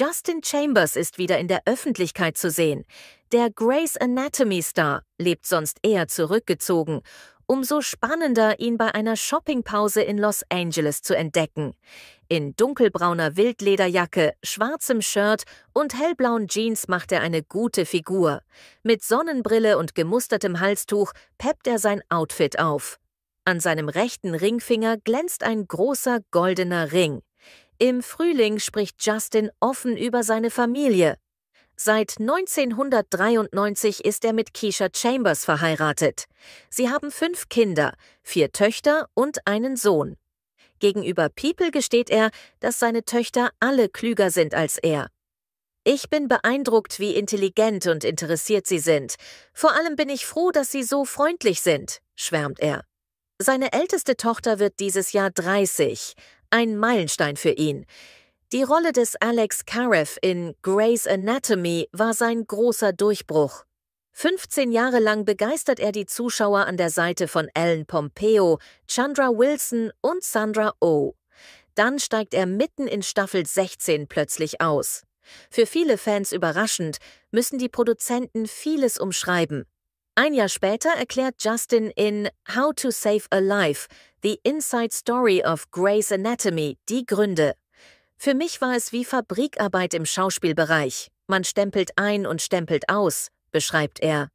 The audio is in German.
Justin Chambers ist wieder in der Öffentlichkeit zu sehen. Der Grey's Anatomy-Star lebt sonst eher zurückgezogen. Umso spannender, ihn bei einer Shoppingpause in Los Angeles zu entdecken. In dunkelbrauner Wildlederjacke, schwarzem Shirt und hellblauen Jeans macht er eine gute Figur. Mit Sonnenbrille und gemustertem Halstuch peppt er sein Outfit auf. An seinem rechten Ringfinger glänzt ein großer goldener Ring. Im Frühling spricht Justin offen über seine Familie. Seit 1993 ist er mit Keisha Chambers verheiratet. Sie haben fünf Kinder, vier Töchter und einen Sohn. Gegenüber People gesteht er, dass seine Töchter alle klüger sind als er. Ich bin beeindruckt, wie intelligent und interessiert sie sind. Vor allem bin ich froh, dass sie so freundlich sind, schwärmt er. Seine älteste Tochter wird dieses Jahr 30. Ein Meilenstein für ihn. Die Rolle des Alex Careff in Grey's Anatomy war sein großer Durchbruch. 15 Jahre lang begeistert er die Zuschauer an der Seite von Ellen Pompeo, Chandra Wilson und Sandra Oh. Dann steigt er mitten in Staffel 16 plötzlich aus. Für viele Fans überraschend, müssen die Produzenten vieles umschreiben. Ein Jahr später erklärt Justin in How to Save a Life, The Inside Story of Grey's Anatomy, die Gründe. Für mich war es wie Fabrikarbeit im Schauspielbereich. Man stempelt ein und stempelt aus, beschreibt er.